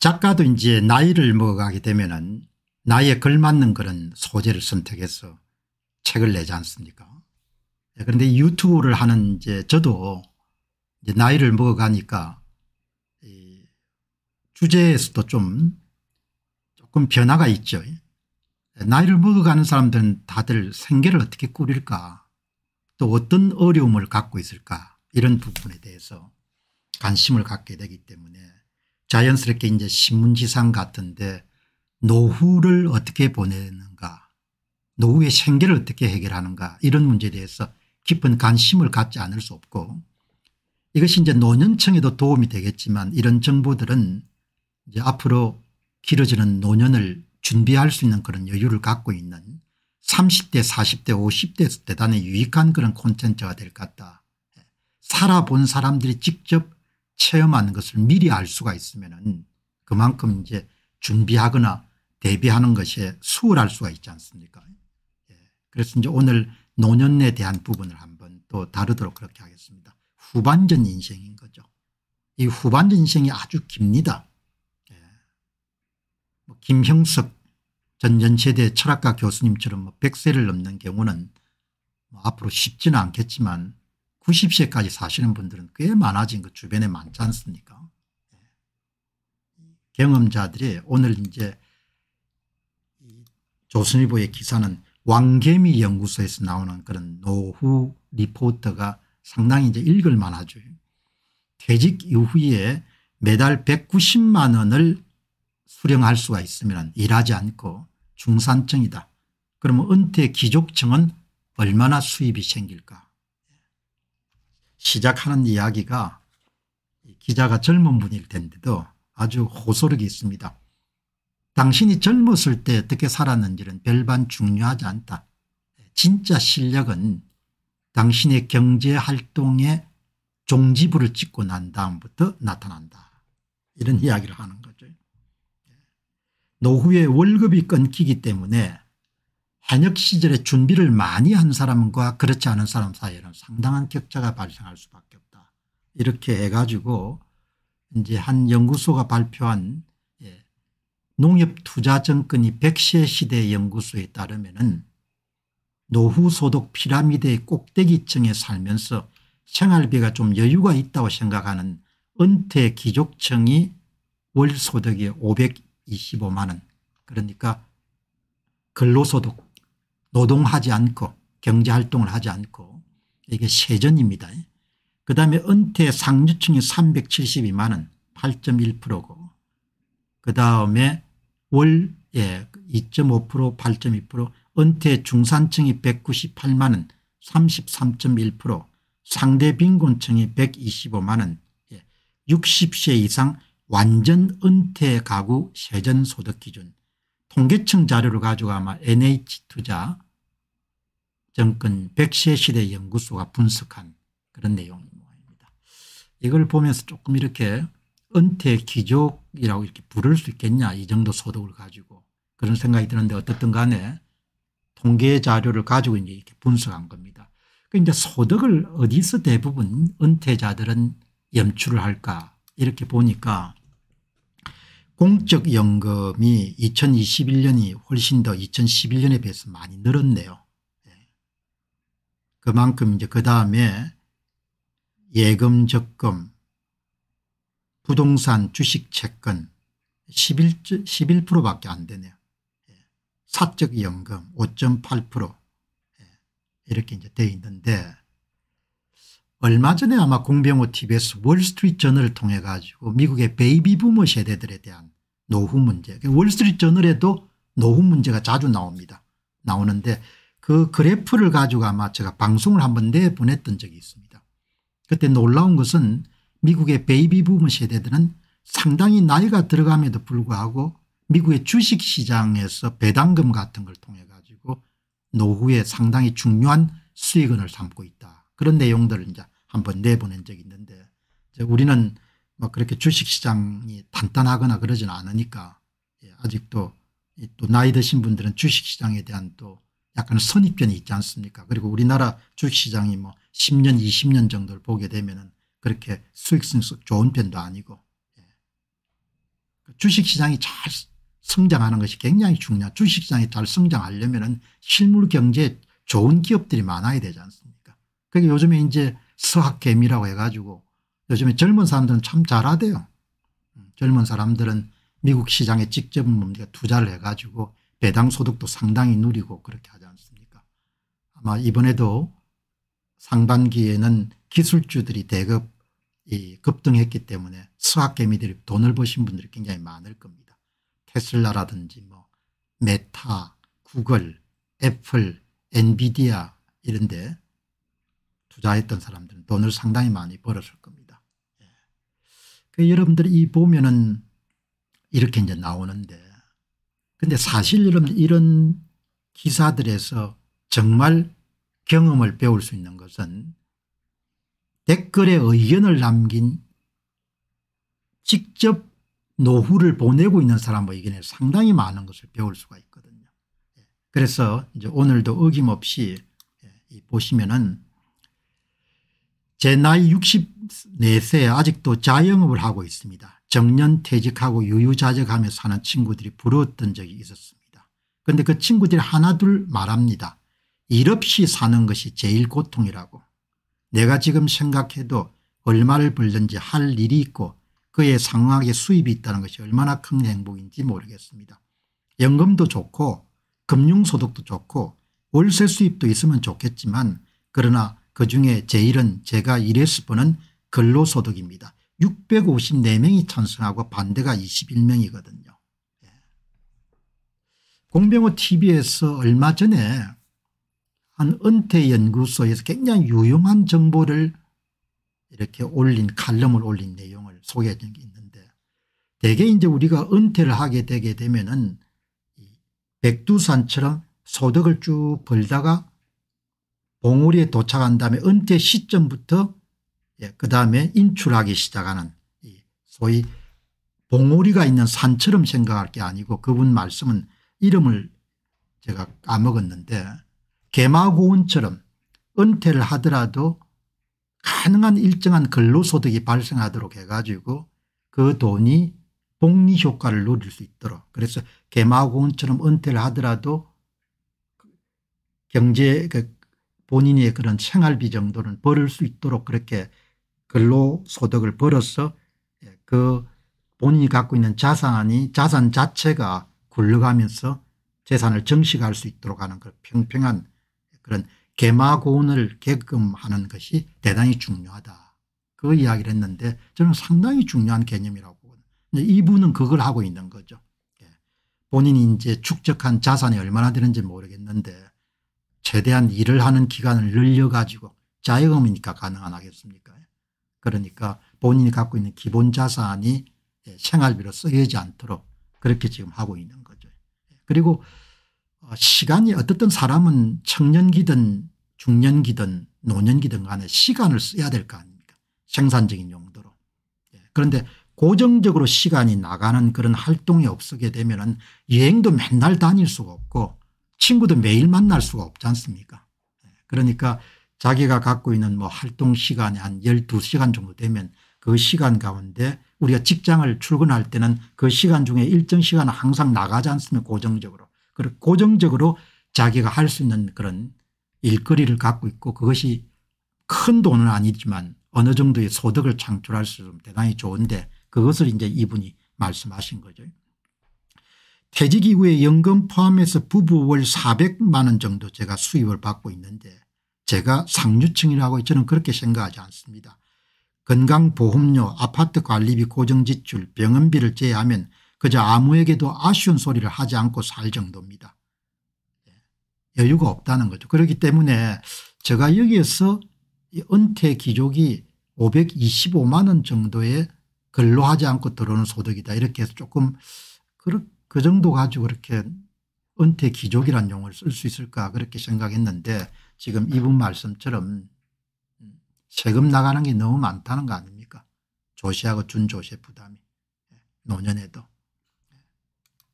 작가도 이제 나이를 먹어가게 되면은 나이에 걸맞는 그런 소재를 선택해서 책을 내지 않습니까 예, 그런데 유튜브를 하는 이제 저도 이제 나이를 먹어가니까 이 주제에서도 좀 조금 변화가 있죠. 예, 나이를 먹어가는 사람들은 다들 생계를 어떻게 꾸릴까 또 어떤 어려움을 갖고 있을까 이런 부분에 대해서 관심을 갖게 되기 때문에 자연스럽게 이제 신문지상 같은데 노후를 어떻게 보내는가 노후의 생계를 어떻게 해결하는가 이런 문제에 대해서 깊은 관심을 갖지 않을 수 없고 이것이 이제 노년층에도 도움이 되겠지만 이런 정보들은 이제 앞으로 길어지는 노년을 준비할 수 있는 그런 여유를 갖고 있는 30대 40대 50대에서 대단히 유익한 그런 콘텐츠가 될 것 같다. 살아본 사람들이 직접 체험하는 것을 미리 알 수가 있으면 그만큼 이제 준비하거나 대비하는 것에 수월할 수가 있지 않습니까 예. 그래서 이제 오늘 노년에 대한 부분을 한번 또 다루도록 그렇게 하겠습니다. 후반전 인생인 거죠. 이 후반전 인생이 아주 깁니다. 예. 뭐 김형석 전 연세대 철학과 교수님처럼 뭐 100세를 넘는 경우는 뭐 앞으로 쉽지는 않겠지만 90세까지 사시는 분들은 꽤 많아진 것 주변에 많지 않습니까? 예. 경험자들이 오늘 이제 조선일보의 기사는 왕계미 연구소에서 나오는 그런 노후 리포터가 상당히 이제 읽을 만하죠. 퇴직 이후에 매달 190만 원을 수령할 수가 있으면 일하지 않고 중산층이다. 그러면 은퇴 기족층은 얼마나 수입이 생길까 시작하는 이야기가 기자가 젊은 분일 텐데도 아주 호소력이 있습니다. 당신이 젊었을 때 어떻게 살았는지는 별반 중요하지 않다. 진짜 실력은 당신의 경제활동에 종지부를 찍고 난 다음부터 나타난다. 이런 이야기를 하는 거죠. 노후에 월급이 끊기기 때문에 현역 시절에 준비를 많이 한 사람과 그렇지 않은 사람 사이에는 상당한 격차가 발생할 수밖에 없다. 이렇게 해가지고 이제 한 연구소가 발표한 예, 농협투자정권이 백세 시대 연구소에 따르면은 노후소득 피라미드의 꼭대기층에 살면서 생활비가 좀 여유가 있다고 생각하는 은퇴 기족층이 월 소득이 525만 원 그러니까 근로소득 노동하지 않고 경제활동을 하지 않고 이게 세전입니다. 그다음에 은퇴 상류층이 372만 원 8.1%고 그다음에 월 예, 2.5% 8.2% 은퇴 중산층이 198만 원 33.1% 상대 빈곤층이 125만 원 예, 60세 이상 완전 은퇴 가구 세전 소득 기준 통계청 자료를 가지고 아마 NH투자 정권 백세 시대 연구소가 분석한 그런 내용입니다. 이걸 보면서 조금 이렇게 은퇴 기족이라고 이렇게 부를 수 있겠냐 이 정도 소득을 가지고 그런 생각이 드는데 어떻든 간에 통계 자료를 가지고 이제 이렇게 분석한 겁니다. 그러니 소득을 어디서 대부분 은퇴자들은 염출을 할까 이렇게 보니까 공적연금이 2021년이 훨씬 더 2011년에 비해서 많이 늘었네요. 예. 그만큼 이제 그 다음에 예금 적금 부동산 주식 채권 11, 밖에안 되네요. 예. 사적연금 5.8% 예. 이렇게 이제 돼 있는데 얼마 전에 아마 공병호 tv에서 월스트리트저널을 통해 가지고 미국의 베이비 부머 세대들에 대한 노후 문제 그러니까 월스트리트저널에도 노후 문제가 자주 나옵니다. 나오는데 그 그래프를 가지고 아마 제가 방송을 한번 내보냈던 적이 있습니다. 그때 놀라운 것은 미국의 베이비 부머 세대들은 상당히 나이가 들어감에도 불구하고 미국의 주식시장에서 배당금 같은 걸 통해 가지고 노후에 상당히 중요한 수익원을 삼고 있다. 그런 내용들을 이제 한번 내보낸 적이 있는데 우리는 뭐 그렇게 주식시장이 단단하거나 그러진 않으니까 예, 아직도 또 나이 드신 분들은 주식시장에 대한 또 약간 선입견이 있지 않습니까 그리고 우리나라 주식시장이 뭐 10년 20년 정도를 보게 되면 은 그렇게 수익성 좋은 편도 아니고 예. 그 주식시장이 잘 성장하는 것이 굉장히 중요한 주식시장이 잘 성장하려면 은 실물경제에 좋은 기업들이 많아야 되지 않습니까 그게 요즘에 이제 서학개미라고 해가지고 요즘에 젊은 사람들은 참 잘하대요. 젊은 사람들은 미국 시장에 직접 뭡니까 투자를 해가지고 배당 소득도 상당히 누리고 그렇게 하지 않습니까 아마 이번에도 상반기에는 기술주들이 대급 급등했기 때문에 수학개미들이 돈을 버신 분들이 굉장히 많을 겁니다. 테슬라라든지 뭐 메타 구글 애플 엔비디아 이런데 투자했던 사람들은 돈을 상당히 많이 벌었을 겁니다. 예. 그 여러분들이 보면은 이렇게 이제 나오는데 근데 사실 여러분 이런 기사들에서 정말 경험을 배울 수 있는 것은 댓글에 의견을 남긴 직접 노후를 보내고 있는 사람의 의견에 상당히 많은 것을 배울 수가 있거든요. 예. 그래서 이제 오늘도 어김없이 예, 보시면은 제 나이 64세에 아직도 자영업을 하고 있습니다. 정년 퇴직하고 유유자적하며 사는 친구들이 부러웠던 적이 있었습니다. 그런데 그 친구들이 하나둘 말합니다. 일 없이 사는 것이 제일 고통이라고. 내가 지금 생각해도 얼마를 벌든지 할 일이 있고 그에 상응하게 수입이 있다는 것이 얼마나 큰 행복인지 모르겠습니다. 연금도 좋고 금융소득도 좋고 월세 수입도 있으면 좋겠지만 그러나 그중에 제일은 제가 일했을 번은 근로소득입니다. 654명이 찬성하고 반대가 21명이거든요. 예. 공병호 tv에서 얼마 전에 한 은퇴연구소에서 굉장히 유용한 정보를 이렇게 올린 칼럼을 올린 내용을 소개해 준게 있는데 대개 이제 우리가 은퇴를 하게 되게 되면은 백두산처럼 소득을 쭉 벌다가 봉우리에 도착한 다음에 은퇴 시점부터 예, 그 다음에 인출하기 시작하는 이 소위 봉우리가 있는 산처럼 생각할 게 아니고 그분 말씀은 이름을 제가 까먹었는데 개마고원처럼 은퇴를 하더라도 가능한 일정한 근로소득이 발생하도록 해가지고 그 돈이 복리 효과를 누릴 수 있도록 그래서 개마고원처럼 은퇴를 하더라도 경제 그 본인의 그런 생활비 정도는 벌을 수 있도록 그렇게 근로 소득을 벌어서 예, 그 본인이 갖고 있는 자산이 자산 자체가 굴러가면서 재산을 증식할 수 있도록 하는 그 평평한 그런 개마고운을 개금하는 것이 대단히 중요하다. 그 이야기를 했는데 저는 상당히 중요한 개념이라고 보거든요. 이분은 그걸 하고 있는 거죠. 예. 본인이 이제 축적한 자산이 얼마나 되는지 모르겠는데 최대한 일을 하는 기간을 늘려가지고 자영업이니까 가능한 하겠습니까 그러니까 본인이 갖고 있는 기본 자산이 예, 생활비로 쓰여지 않도록 그렇게 지금 하고 있는 거죠. 그리고 어, 시간이 어떻든 사람은 청년기든 중년기든 노년기든 간에 시간을 써야 될 거 아닙니까 생산적인 용도로. 예, 그런데 고정적으로 시간이 나가는 그런 활동이 없게 되면 은 여행도 맨날 다닐 수가 없고 친구도 매일 만날 수가 없지 않습니까 네, 그러니까 자기가 갖고 있는 뭐 활동 시간이 한 12시간 정도 되면 그 시간 가운데 우리가 직장을 출근할 때는 그 시간 중에 일정 시간은 항상 나가지 않습니 고정적으로. 고정적으로 자기가 할 수 있는 그런 일거리를 갖고 있고 그것이 큰 돈은 아니지만 어느 정도의 소득을 창출할 수 있으면 대단히 좋은데 그것을 이제 이분이 말씀하신 거죠. 퇴직 이후에 연금 포함해서 부부월 400만 원 정도 제가 수입을 받고 있는데 제가 상류층이라고 저는 그렇게 생각하지 않습니다. 건강보험료 아파트 관리비 고정지출 병원비를 제외하면 그저 아무에게도 아쉬운 소리를 하지 않고 살 정도입니다. 예, 여유가 없다는 거죠. 그렇기 때문에 제가 여기에서 은퇴 기족이 525만 원 정도의 근로하지 않고 들어오는 소득이다 이렇게 해서 조금 그렇게 그 정도 가지고 그렇게 은퇴 기족이라는 용어를 쓸 수 있을까 그렇게 생각했는데 지금 네. 이분 말씀처럼 세금 나가는 게 너무 많다는 거 아닙니까 조세하고 준조세 부담이 예, 노년에도 예.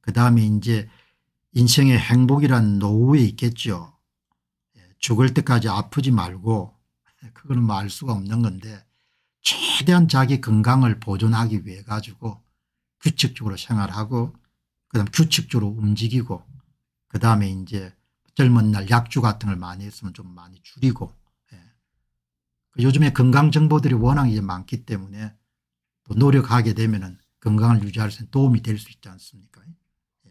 그 다음에 이제 인생의 행복이란 노후에 있겠죠 예, 죽을 때까지 아프지 말고 그거는 말 뭐 수가 없는 건데 최대한 자기 건강을 보존하기 위해 가지고 규칙적으로 생활하고 그다음 규칙적으로 움직이고 그다음에 이제 젊은 날 약주 같은 걸 많이 했으면 좀 많이 줄이고 예. 그 요즘에 건강 정보들이 워낙 이제 많기 때문에 또 노력하게 되면은 건강을 유지할 수 도움이 될 수 있지 않습니까? 예.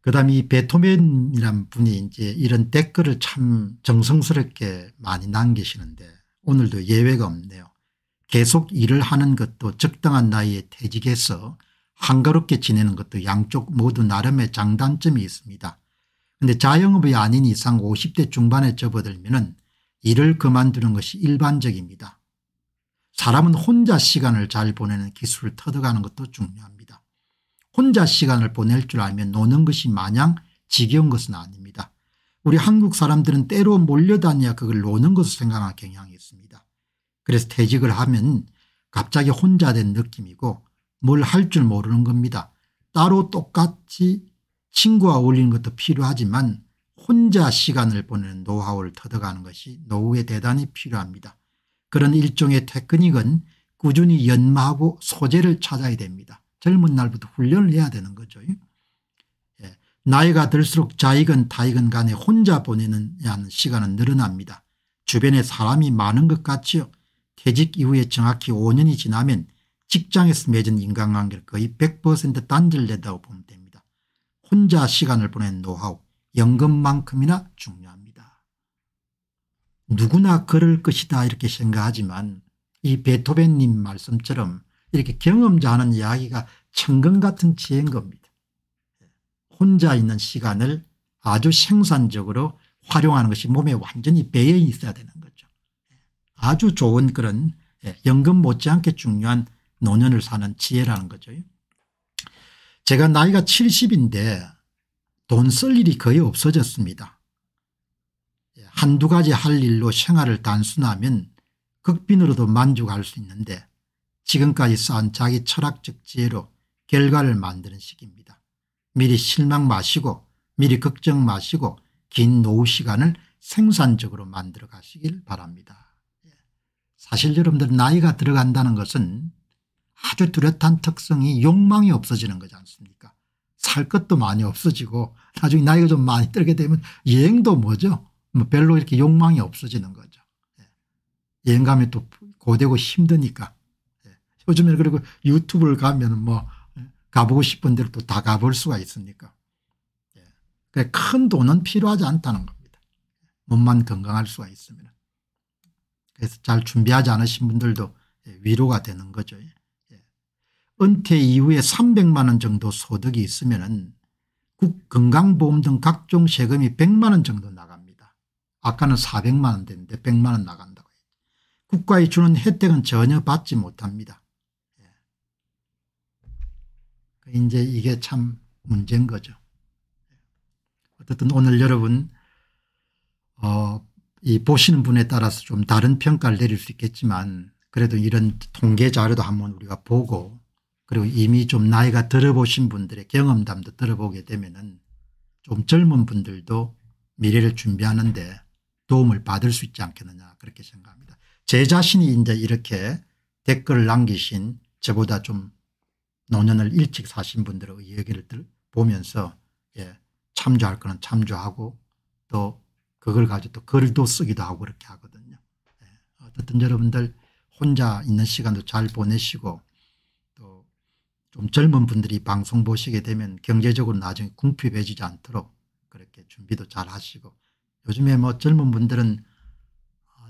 그다음 이 베토벤이란 분이 이제 이런 댓글을 참 정성스럽게 많이 남기시는데 오늘도 예외가 없네요. 계속 일을 하는 것도 적당한 나이에 퇴직해서 한가롭게 지내는 것도 양쪽 모두 나름의 장단점이 있습니다. 근데 자영업이 아닌 이상 50대 중반에 접어들면 일을 그만두는 것이 일반적입니다. 사람은 혼자 시간을 잘 보내는 기술을 터득하는 것도 중요합니다. 혼자 시간을 보낼 줄 알면 노는 것이 마냥 지겨운 것은 아닙니다. 우리 한국 사람들은 때로 몰려다녀야 그걸 노는 것을 생각할 경향이 있습니다. 그래서 퇴직을 하면 갑자기 혼자 된 느낌이고 뭘할줄 모르는 겁니다. 따로 똑같이 친구와 어울리는 것도 필요하지만 혼자 시간을 보내는 노하우를 터득하는 것이 노후에 대단히 필요합니다. 그런 일종의 테크닉은 꾸준히 연마하고 소재를 찾아야 됩니다. 젊은 날부터 훈련을 해야 되는 거죠. 예. 나이가 들수록 자익은 타익은 간에 혼자 보내는 시간은 늘어납니다. 주변에 사람이 많은 것 같지요. 퇴직 이후에 정확히 5년이 지나면 직장에서 맺은 인간관계를 거의 100% 단절 낸다고 보면 됩니다. 혼자 시간을 보낸 노하우 연금만큼이나 중요합니다. 누구나 그럴 것이다 이렇게 생각하지만 이 베토벤님 말씀처럼 이렇게 경험자 하는 이야기가 천금 같은 지혜인 겁니다. 혼자 있는 시간을 아주 생산적으로 활용하는 것이 몸에 완전히 배에 있어야 되는 거죠. 아주 좋은 그런 예, 연금 못지않게 중요한 노년을 사는 지혜라는 거죠. 제가 나이가 70인데 돈 쓸 일이 거의 없어졌습니다. 한두 가지 할 일로 생활을 단순하면 극빈으로도 만족할 수 있는데 지금까지 쌓은 자기 철학적 지혜로 결과를 만드는 시기입니다. 미리 실망 마시고 미리 걱정 마시고 긴 노후 시간을 생산적으로 만들어 가시길 바랍니다. 예. 사실 여러분들 나이가 들어간다는 것은 아주 뚜렷한 특성이 욕망이 없어지는 거지 않습니까 살 것도 많이 없어지고 나중에 나이가 좀 많이 들게 되면 여행도 뭐죠 뭐 별로 이렇게 욕망이 없어지는 거죠 예. 여행 가면 또 고되고 힘드니까 예. 요즘에 그리고 유튜브를 가면 뭐 예, 가보고 싶은 데를 또다 가볼 수가 있으니까 큰 돈은 필요하지 않다는 겁니다. 몸만 건강할 수가 있으면. 그래서 잘 준비하지 않으신 분들도 위로가 되는 거죠. 은퇴 이후에 300만 원 정도 소득이 있으면 국건강보험 등 각종 세금이 100만 원 정도 나갑니다. 아까는 400만 원 됐는데 100만 원 나간다고 해요. 국가에 주는 혜택은 전혀 받지 못합니다. 예. 그 이제 이게 참 문제인 거죠. 예. 어쨌든 오늘 여러분 어, 이 보시는 분에 따라서 좀 다른 평가를 내릴 수 있겠지만 그래도 이런 통계 자료도 한번 우리가 보고 그리고 이미 좀 나이가 들어보신 분들의 경험담도 들어보게 되면 은좀 젊은 분들도 미래를 준비하는데 도움을 받을 수 있지 않겠느냐 그렇게 생각합니다. 제 자신이 이제 이렇게 댓글을 남기신 저보다 좀 노년을 일찍 사신 분들의 이기를 보면서 예, 참조할 거는 참조하고 또 그걸 가지고 또 글도 쓰기도 하고 그렇게 하거든요. 예, 어쨌든 여러분들 혼자 있는 시간도 잘 보내시고 좀 젊은 분들이 방송 보시게 되면 경제적으로 나중에 궁핍해지지 않도록 그렇게 준비도 잘 하시고 요즘에 뭐 젊은 분들은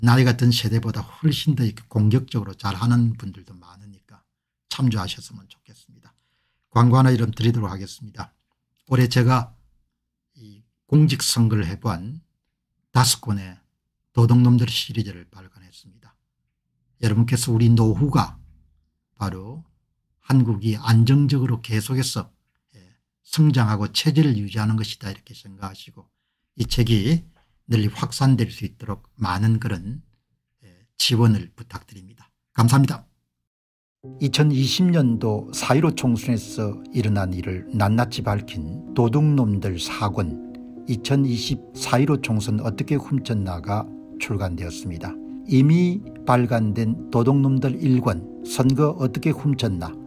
나이 같은 세대보다 훨씬 더 공격적으로 잘하는 분들도 많으니까 참조하셨으면 좋겠습니다. 광고 하나 이름 드리도록 하겠습니다. 올해 제가 이 공직선거를 해본 다섯 권의 도둑놈들 시리즈를 발간했습니다. 여러분께서 우리 노후가 바로 한국이 안정적으로 계속해서 예, 성장하고 체제를 유지하는 것이다 이렇게 생각하시고 이 책이 널리 확산될 수 있도록 많은 그런 예, 지원을 부탁드립니다. 감사합니다. 2020년도 4.15 총선에서 일어난 일을 낱낱이 밝힌 도둑놈들 사권2020 4.15 총선 어떻게 훔쳤나가 출간되었습니다. 이미 발간된 도둑놈들 1권 선거 어떻게 훔쳤나